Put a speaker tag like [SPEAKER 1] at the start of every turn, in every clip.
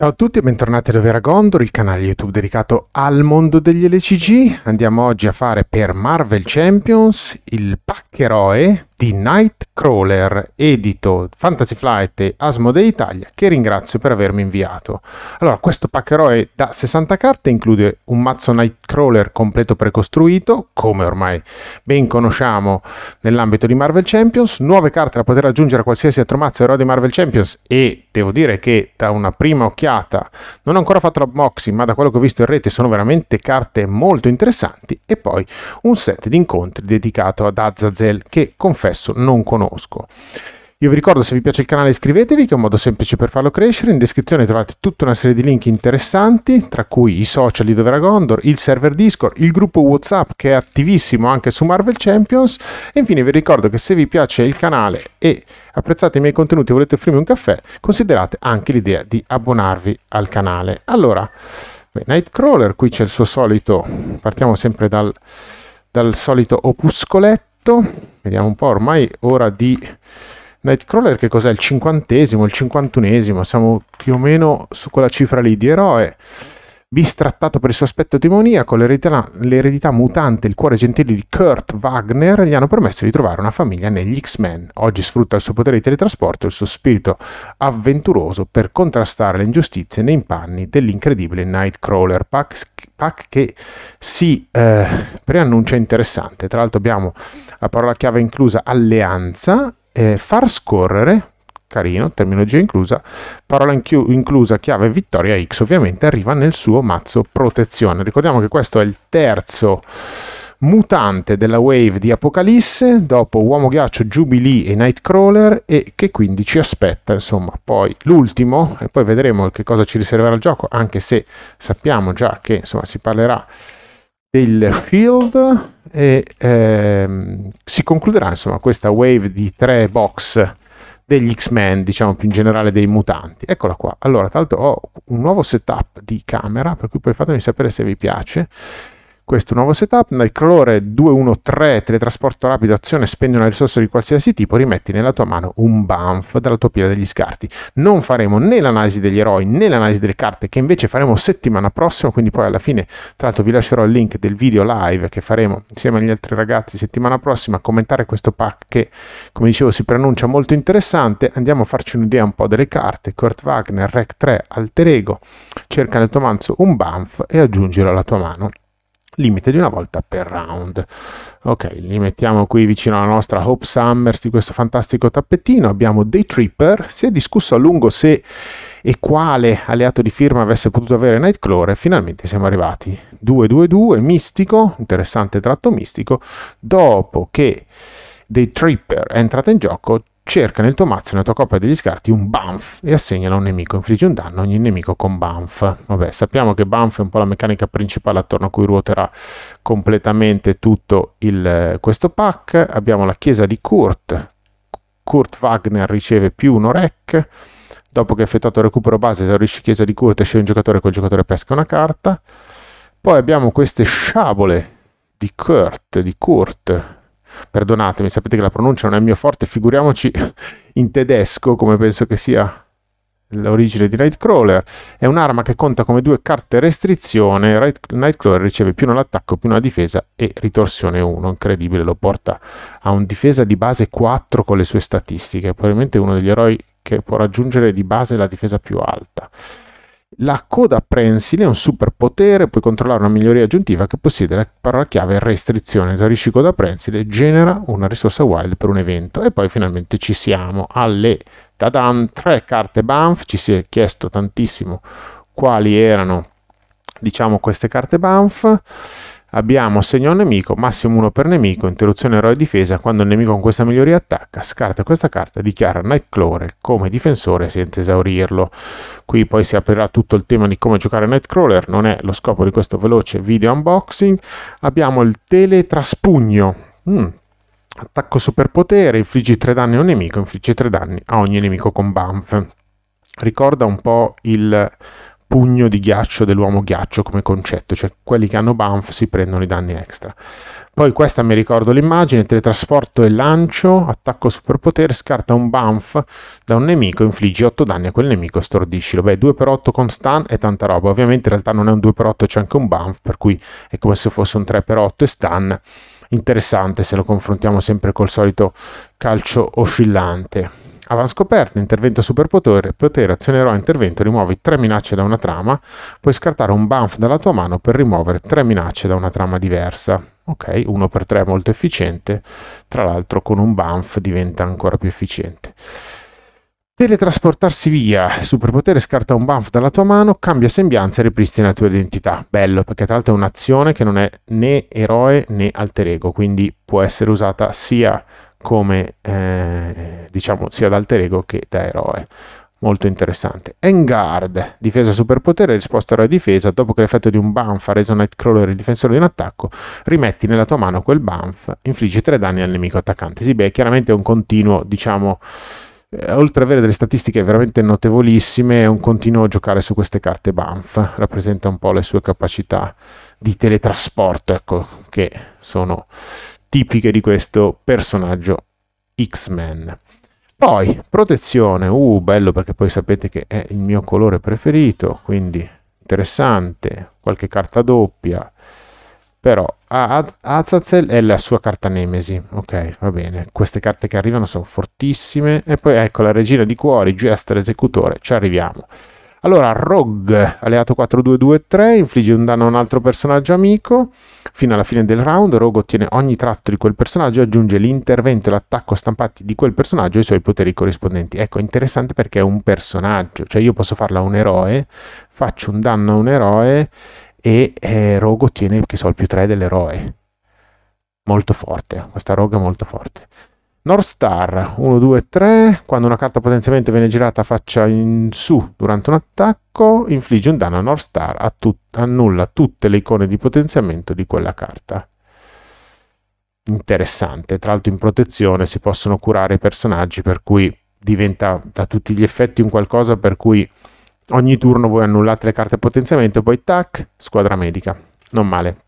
[SPEAKER 1] Ciao a tutti e bentornati da Vera Gondor, il canale YouTube dedicato al mondo degli LCG. Andiamo oggi a fare per Marvel Champions il paccheroe di Nightcrawler, edito Fantasy Flight e Asmodee Italia, che ringrazio per avermi inviato. Allora, questo paccheroe da 60 carte include un mazzo Nightcrawler completo precostruito, come ormai ben conosciamo nell'ambito di Marvel Champions, nuove carte da poter aggiungere a qualsiasi altro mazzo eroe di Marvel Champions e devo dire che da una prima occhiata un'occhiata. Non ho ancora fatto l'unboxing, ma da quello che ho visto in rete sono veramente carte molto interessanti. E poi un set di incontri dedicato ad Azazel, che confesso non conosco. Io vi ricordo se vi piace il canale iscrivetevi che è un modo semplice per farlo crescere, in descrizione trovate tutta una serie di link interessanti tra cui i social di Dovera Gondor, il server Discord, il gruppo Whatsapp che è attivissimo anche su Marvel Champions e infine vi ricordo che se vi piace il canale e apprezzate i miei contenuti e volete offrirmi un caffè considerate anche l'idea di abbonarvi al canale. Allora, Nightcrawler qui c'è il suo solito, partiamo sempre dal, dal solito opuscoletto, vediamo un po' ormai ora di Nightcrawler che cos'è? Il cinquantesimo, il cinquantunesimo, siamo più o meno su quella cifra lì di eroe. Bistrattato per il suo aspetto demoniaco, l'eredità, l'eredità mutante e il cuore gentile di Kurt Wagner gli hanno permesso di trovare una famiglia negli X-Men. Oggi sfrutta il suo potere di teletrasporto e il suo spirito avventuroso per contrastare le ingiustizie nei panni dell'incredibile Nightcrawler, pack, pack che si eh, preannuncia interessante. Tra l'altro abbiamo la parola chiave inclusa alleanza eh, far scorrere, carino, terminologia inclusa, parola inclusa, chiave vittoria X ovviamente arriva nel suo mazzo protezione. Ricordiamo che questo è il terzo mutante della wave di Apocalisse, dopo Uomo Ghiaccio, Jubilee e Nightcrawler e che quindi ci aspetta insomma poi l'ultimo e poi vedremo che cosa ci riserverà il gioco anche se sappiamo già che insomma si parlerà del Shield e ehm, si concluderà insomma questa wave di tre box degli X-Men, diciamo più in generale dei mutanti. Eccola qua. Allora, tra l'altro ho un nuovo setup di camera, per cui poi fatemi sapere se vi piace questo nuovo setup, Nightcrawler 213, teletrasporto rapido, azione, spendi una risorsa di qualsiasi tipo, rimetti nella tua mano un banff dalla tua pila degli scarti. Non faremo né l'analisi degli eroi né l'analisi delle carte, che invece faremo settimana prossima, quindi poi alla fine, tra l'altro vi lascerò il link del video live che faremo insieme agli altri ragazzi settimana prossima, a commentare questo pack che, come dicevo, si preannuncia molto interessante. Andiamo a farci un'idea un po' delle carte, Kurt Wagner, Rec 3, Alter Ego, cerca nel tuo manzo un banff e aggiungilo alla tua mano limite di una volta per round. Ok, li mettiamo qui vicino alla nostra Hope Summers di questo fantastico tappettino. Abbiamo dei Tripper, si è discusso a lungo se e quale alleato di firma avesse potuto avere Nightclaw e finalmente siamo arrivati. 2-2-2, mistico, interessante tratto mistico, dopo che dei Tripper è entrato in gioco cerca nel tuo mazzo, nella tua coppia degli scarti, un Banff e assegnala a un nemico. Infligge un danno a ogni nemico con Banff. Vabbè, sappiamo che Banff è un po' la meccanica principale attorno a cui ruoterà completamente tutto il, eh, questo pack. Abbiamo la chiesa di Kurt. Kurt Wagner riceve più un orec. Dopo che effettuato il recupero base, esaurisci chiesa di Kurt e scegli un giocatore col giocatore pesca una carta. Poi abbiamo queste sciabole di Kurt, di Kurt Perdonatemi, sapete che la pronuncia non è il mio forte, figuriamoci in tedesco come penso che sia l'origine di Nightcrawler. È un'arma che conta come due carte restrizione. Nightcrawler riceve più un attacco, più una difesa e ritorsione 1. Incredibile, lo porta a un difesa di base 4 con le sue statistiche. Probabilmente uno degli eroi che può raggiungere di base la difesa più alta. La coda prensile è un superpotere, puoi controllare una miglioria aggiuntiva che possiede la parola chiave restrizione. Esaurisci coda prensile, genera una risorsa wild per un evento. E poi finalmente ci siamo alle tadam, tre carte Banff. Ci si è chiesto tantissimo quali erano, diciamo, queste carte Banff. Abbiamo segno a un nemico, massimo 1 per nemico, interruzione eroe difesa, quando il nemico con questa miglioria attacca, scarta questa carta, dichiara Nightcrawler come difensore senza esaurirlo. Qui poi si aprirà tutto il tema di come giocare Nightcrawler, non è lo scopo di questo veloce video unboxing. Abbiamo il teletraspugno. Mm. Attacco superpotere, infliggi 3 danni a un nemico, infliggi 3 danni a ogni nemico con Banff. Ricorda un po' il pugno di ghiaccio dell'uomo ghiaccio come concetto, cioè quelli che hanno Banff si prendono i danni extra. Poi questa mi ricordo l'immagine, teletrasporto e lancio, attacco superpotere, scarta un Banff da un nemico, infligge 8 danni a quel nemico, stordiscilo. Beh, 2x8 con stun e tanta roba. Ovviamente in realtà non è un 2x8, c'è anche un Banff, per cui è come se fosse un 3x8 e stun. Interessante se lo confrontiamo sempre col solito calcio oscillante. Avanscoperta, intervento superpotere, potere, azione eroe, intervento, rimuovi tre minacce da una trama, puoi scartare un banff dalla tua mano per rimuovere tre minacce da una trama diversa. Ok, 1 per 3 è molto efficiente, tra l'altro con un banff diventa ancora più efficiente. Teletrasportarsi via, superpotere scarta un banff dalla tua mano, cambia sembianza e ripristina la tua identità. Bello, perché tra l'altro è un'azione che non è né eroe né alter ego, quindi può essere usata sia come eh, diciamo sia da alter ego che da eroe molto interessante. Engard, difesa superpotere, risposta alla difesa, dopo che l'effetto di un banf ha reso Nightcrawler il difensore di un attacco, rimetti nella tua mano quel banf, infliggi tre danni al nemico attaccante. Sì, beh, chiaramente è un continuo, diciamo, eh, oltre ad avere delle statistiche veramente notevolissime, è un continuo giocare su queste carte banf, rappresenta un po' le sue capacità di teletrasporto, ecco, che sono tipiche di questo personaggio X-Men. Poi, protezione, uh, bello perché poi sapete che è il mio colore preferito, quindi interessante, qualche carta doppia, però Azazel è la sua carta Nemesi, ok, va bene, queste carte che arrivano sono fortissime, e poi ecco la regina di cuori, gestra esecutore, ci arriviamo. Allora, Rogue, alleato 4-2-2-3, infligge un danno a un altro personaggio amico. Fino alla fine del round, Rogue ottiene ogni tratto di quel personaggio e aggiunge l'intervento e l'attacco stampati di quel personaggio ai suoi poteri corrispondenti. Ecco, interessante perché è un personaggio, cioè io posso farla un eroe, faccio un danno a un eroe e eh, Rogue ottiene, che so, il più 3 dell'eroe molto forte, questa Rogue è molto forte. North Star 1, 2, 3. Quando una carta potenziamento viene girata faccia in su durante un attacco, infligge un danno a North Star, a tut annulla tutte le icone di potenziamento di quella carta. Interessante. Tra l'altro, in protezione si possono curare i personaggi, per cui diventa da tutti gli effetti un qualcosa per cui ogni turno voi annullate le carte potenziamento e poi tac, squadra medica. Non male.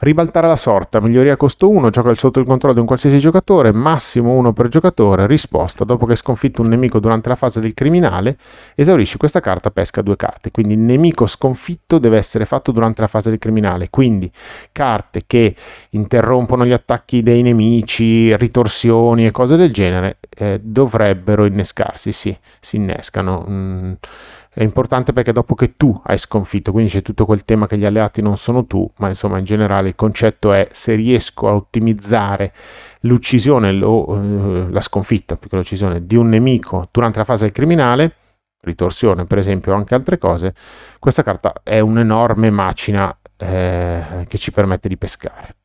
[SPEAKER 1] Ribaltare la sorta, miglioria costo 1, gioca sotto il controllo di un qualsiasi giocatore, massimo 1 per giocatore, risposta, dopo che hai sconfitto un nemico durante la fase del criminale, esaurisci questa carta, pesca due carte, quindi il nemico sconfitto deve essere fatto durante la fase del criminale, quindi carte che interrompono gli attacchi dei nemici, ritorsioni e cose del genere eh, dovrebbero innescarsi, sì, si innescano. Mm è importante perché dopo che tu hai sconfitto, quindi c'è tutto quel tema che gli alleati non sono tu, ma insomma in generale il concetto è se riesco a ottimizzare l'uccisione o eh, la sconfitta, più che l'uccisione, di un nemico durante la fase del criminale, ritorsione per esempio o anche altre cose, questa carta è un'enorme macina eh, che ci permette di pescare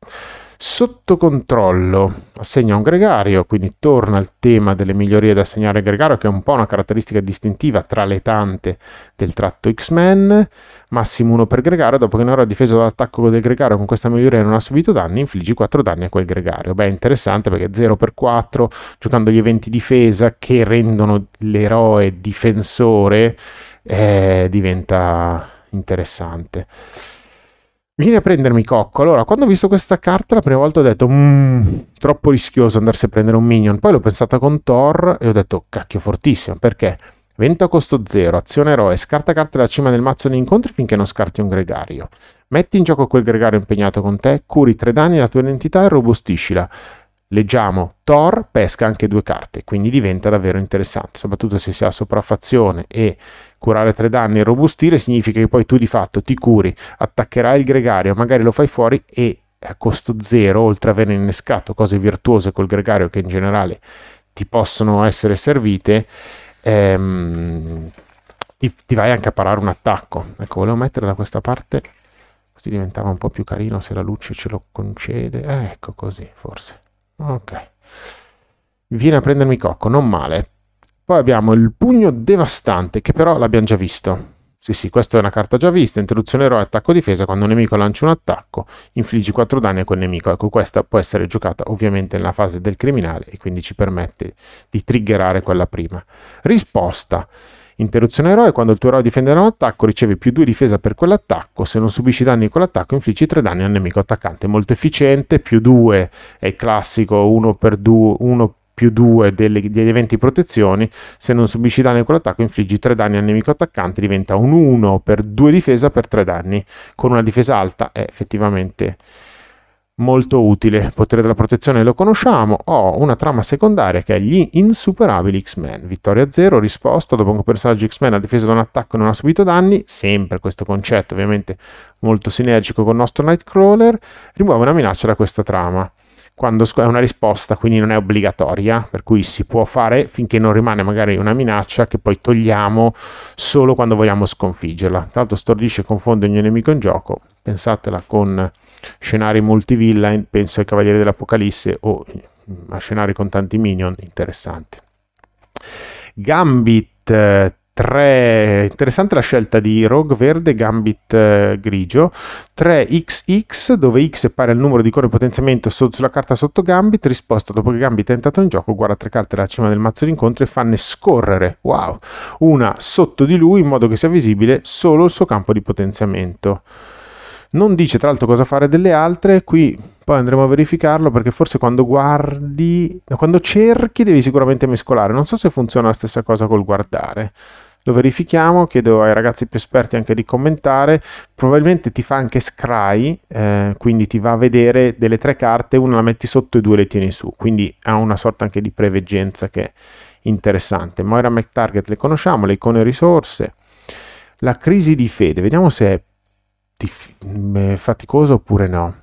[SPEAKER 1] sotto controllo. Assegna un gregario, quindi torna al tema delle migliorie da assegnare al gregario, che è un po' una caratteristica distintiva tra le tante del tratto X-Men. Massimo 1 per gregario, dopo che un'ora difeso dall'attacco del gregario con questa miglioria non ha subito danni, infliggi 4 danni a quel gregario. Beh, interessante perché 0 per 4, giocando gli eventi difesa che rendono l'eroe difensore, eh, diventa interessante vieni a prendermi Cocco. Allora, quando ho visto questa carta la prima volta ho detto, Mmm, troppo rischioso andarsi a prendere un minion. Poi l'ho pensata con Thor e ho detto, cacchio, fortissimo, perché? Vento a costo zero, azione eroe, scarta carte dalla cima del mazzo di incontri finché non scarti un gregario. Metti in gioco quel gregario impegnato con te, curi tre danni alla tua identità e robustiscila leggiamo Thor pesca anche due carte, quindi diventa davvero interessante, soprattutto se si ha sopraffazione e curare tre danni e robustire significa che poi tu di fatto ti curi, attaccherai il gregario, magari lo fai fuori e a costo zero, oltre ad aver innescato cose virtuose col gregario che in generale ti possono essere servite, ehm, ti, ti, vai anche a parare un attacco. Ecco, volevo mettere da questa parte, così diventava un po' più carino se la luce ce lo concede. Eh, ecco così, forse. Ok. Viene a prendermi cocco, non male. Poi abbiamo il pugno devastante, che però l'abbiamo già visto. Sì, sì, questa è una carta già vista. Introduzione eroe, attacco difesa. Quando un nemico lancia un attacco, infliggi 4 danni a quel nemico. Ecco, questa può essere giocata ovviamente nella fase del criminale e quindi ci permette di triggerare quella prima. Risposta. Interruzione eroe, quando il tuo eroe difende da un attacco riceve più 2 difesa per quell'attacco, se non subisci danni con l'attacco infliggi 3 danni al nemico attaccante, molto efficiente, più 2 è il classico 1 per 2, 1 più 2 degli, degli eventi protezioni, se non subisci danni con l'attacco infliggi 3 danni al nemico attaccante, diventa un 1 per 2 difesa per 3 danni, con una difesa alta è effettivamente molto utile. Potere della protezione lo conosciamo. Ho una trama secondaria che è gli insuperabili X-Men. Vittoria 0, risposta dopo un personaggio X-Men ha difeso da un attacco e non ha subito danni. Sempre questo concetto, ovviamente molto sinergico con il nostro Nightcrawler. Rimuove una minaccia da questa trama. Quando è una risposta, quindi non è obbligatoria, per cui si può fare finché non rimane magari una minaccia che poi togliamo solo quando vogliamo sconfiggerla. Tra l'altro stordisce e confonde ogni nemico in gioco. Pensatela con scenari multivillain, penso ai Cavalieri dell'Apocalisse o mm, a scenari con tanti minion, interessanti. Gambit 3, eh, interessante la scelta di Rogue Verde, Gambit eh, Grigio, 3XX dove X è pari al numero di icone in potenziamento sulla carta sotto Gambit, risposta dopo che Gambit è entrato in gioco, guarda tre carte dalla cima del mazzo d'incontro e fanne scorrere, wow, una sotto di lui in modo che sia visibile solo il suo campo di potenziamento. Non dice tra l'altro cosa fare delle altre, qui poi andremo a verificarlo perché forse quando guardi, quando cerchi devi sicuramente mescolare. Non so se funziona la stessa cosa col guardare. Lo verifichiamo, chiedo ai ragazzi più esperti anche di commentare. Probabilmente ti fa anche scry, eh, quindi ti va a vedere delle tre carte, una la metti sotto e due le tieni su. Quindi ha una sorta anche di preveggenza che è interessante. Moira McTarget le conosciamo, le icone risorse. La crisi di fede, vediamo se è Mm, faticoso oppure no?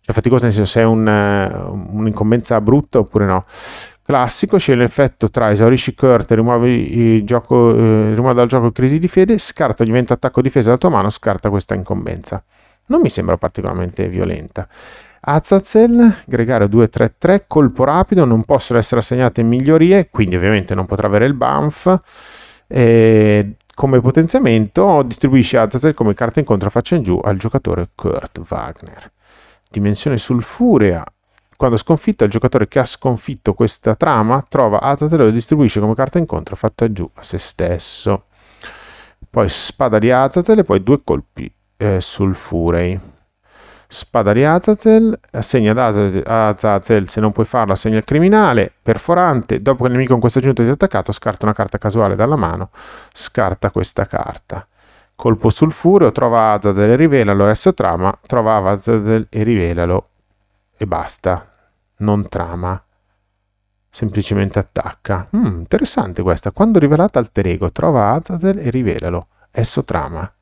[SPEAKER 1] Cioè faticoso nel senso se è un, eh, un'incombenza brutta oppure no? Classico, c'è l'effetto tra esaurisci Kurt, rimuovi, gioco, eh, rimuovi dal gioco crisi di fede, scarta ogni vento attacco difesa dalla tua mano, scarta questa incombenza. Non mi sembra particolarmente violenta. Azazel, gregario 233, colpo rapido, non possono essere assegnate migliorie, quindi ovviamente non potrà avere il banf. Come potenziamento distribuisce Azazel come carta in contraffaccia in giù al giocatore Kurt Wagner. Dimensione sulfurea. Quando sconfitta il giocatore che ha sconfitto questa trama trova Azazel e lo distribuisce come carta in contraffatta giù a se stesso. Poi spada di Azazel e poi due colpi eh, sulfurei. Spada di Azazel, assegna ad Azazel, se non puoi farlo assegna il criminale, perforante, dopo che il nemico in questa giunta ti ha attaccato scarta una carta casuale dalla mano, scarta questa carta. Colpo sul fureo, trova Azazel e rivelalo, adesso trama, trova Azazel e rivelalo e basta, non trama, semplicemente attacca. Mm, interessante questa, quando rivelata alter ego, trova Azazel e rivelalo, esso trama.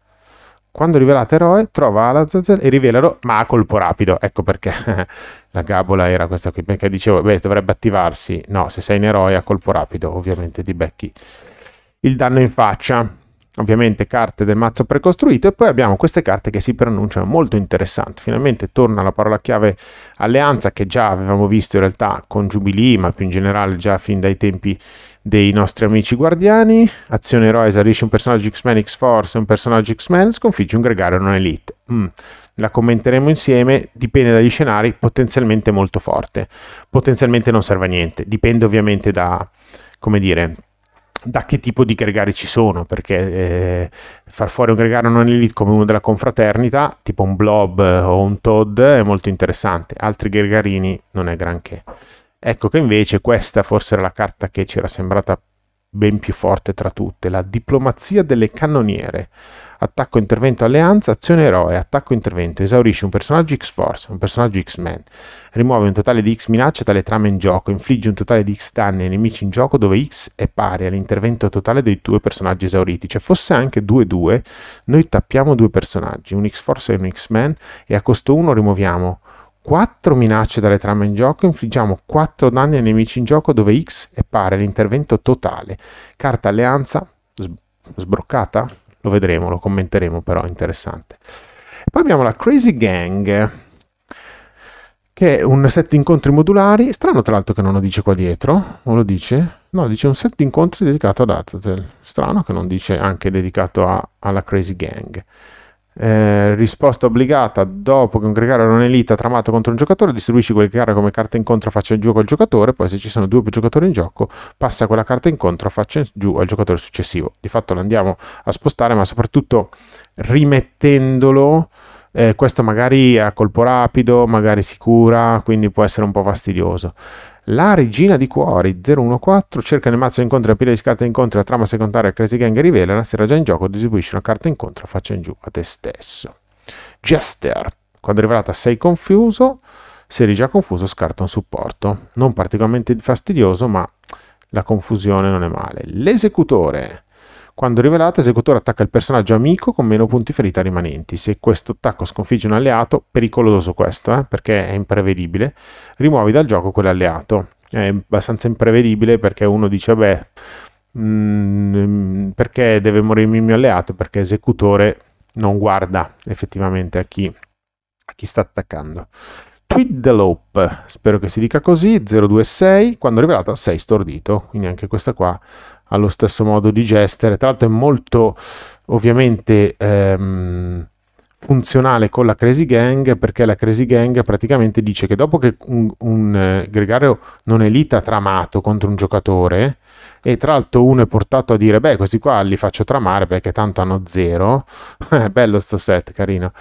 [SPEAKER 1] Quando rivelate eroe, trova Alazazel e rivelalo, ma a colpo rapido. Ecco perché la gabola era questa qui. Perché dicevo, beh, dovrebbe attivarsi. No, se sei in eroe, a colpo rapido, ovviamente ti becchi il danno in faccia. Ovviamente carte del mazzo precostruito e poi abbiamo queste carte che si pronunciano molto interessanti. Finalmente torna la parola chiave alleanza che già avevamo visto in realtà con Jubilee, ma più in generale già fin dai tempi dei nostri amici guardiani. Azione eroe esaurisce un personaggio X-Men X-Force, e un personaggio X-Men sconfigge un gregario non elite. Mm. La commenteremo insieme, dipende dagli scenari, potenzialmente molto forte. Potenzialmente non serve a niente, dipende ovviamente da, come dire, da che tipo di gregari ci sono, perché eh, far fuori un gregario non elite come uno della confraternita, tipo un blob o un toad, è molto interessante, altri gregarini non è granché. Ecco che invece questa forse era la carta che ci era sembrata ben più forte tra tutte, la diplomazia delle cannoniere. Attacco, intervento, alleanza, azione eroe, attacco, intervento, esaurisce un personaggio X-Force, un personaggio X-Men, rimuove un totale di X minacce dalle trame in gioco, infligge un totale di X danni ai nemici in gioco dove X è pari all'intervento totale dei due personaggi esauriti, cioè fosse anche 2-2, noi tappiamo due personaggi, un X-Force e un X-Men e a costo 1 rimuoviamo 4 minacce dalle trame in gioco, infliggiamo 4 danni ai nemici in gioco dove X è pari all'intervento totale. Carta alleanza sbroccata? Lo vedremo, lo commenteremo però, interessante. poi abbiamo la Crazy Gang, che è un set di incontri modulari. Strano tra l'altro che non lo dice qua dietro, non lo dice? No, dice un set di incontri dedicato ad Azazel. Strano che non dice anche dedicato a, alla Crazy Gang. Eh, risposta obbligata dopo che un gregario non elite tramato contro un giocatore distribuisci quel gregario come carta incontro faccia in giù col giocatore poi se ci sono due o più giocatori in gioco passa quella carta incontro faccia in giù al giocatore successivo di fatto lo andiamo a spostare ma soprattutto rimettendolo eh, questo magari a colpo rapido magari sicura quindi può essere un po' fastidioso la regina di cuori 014 cerca nel mazzo incontro la pila di carte incontri la trama secondaria Crazy Gang rivela, la sera già in gioco distribuisce una carta incontro faccia in giù a te stesso. Jester, quando è rivelata sei confuso, se eri già confuso scarta un supporto. Non particolarmente fastidioso, ma la confusione non è male. L'esecutore quando rivelata, l'esecutore attacca il personaggio amico con meno punti ferita rimanenti. Se questo attacco sconfigge un alleato, pericoloso questo, eh, perché è imprevedibile, rimuovi dal gioco quell'alleato. È abbastanza imprevedibile perché uno dice, beh, mh, mm, perché deve morire il mio alleato? Perché l'esecutore non guarda effettivamente a chi, a chi sta attaccando. Twiddelope, spero che si dica così, 026, quando rivelata 6 stordito, quindi anche questa qua allo stesso modo di gestere. Tra l'altro è molto ovviamente ehm, funzionale con la Crazy Gang perché la Crazy Gang praticamente dice che dopo che un, un eh, gregario non è lì tramato contro un giocatore e tra l'altro uno è portato a dire beh questi qua li faccio tramare perché tanto hanno zero, bello sto set carino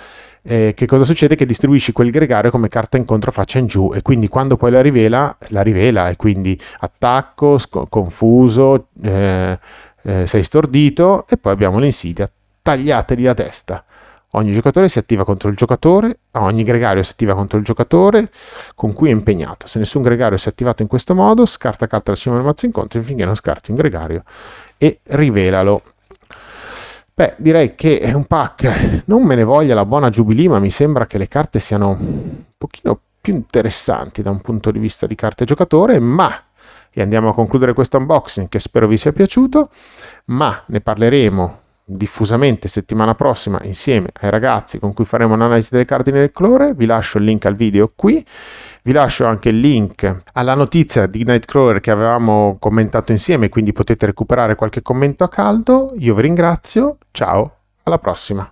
[SPEAKER 1] eh, che cosa succede? Che distribuisci quel gregario come carta incontro faccia in giù e quindi quando poi la rivela, la rivela e quindi attacco, sc- confuso, eh, eh, sei stordito e poi abbiamo l'insidia, tagliateli la testa. Ogni giocatore si attiva contro il giocatore, ah, ogni gregario si attiva contro il giocatore con cui è impegnato. Se nessun gregario si è attivato in questo modo, scarta carta da cima del mazzo incontro finché non scarti un gregario e rivelalo. Beh, direi che è un pack, non me ne voglia la buona Jubilee, ma mi sembra che le carte siano un pochino più interessanti da un punto di vista di carte giocatore, ma, e andiamo a concludere questo unboxing che spero vi sia piaciuto, ma ne parleremo diffusamente settimana prossima insieme ai ragazzi con cui faremo un'analisi delle cardine del clore. Vi lascio il link al video qui, vi lascio anche il link alla notizia di Nightcrawler che avevamo commentato insieme, quindi potete recuperare qualche commento a caldo. Io vi ringrazio, ciao, alla prossima.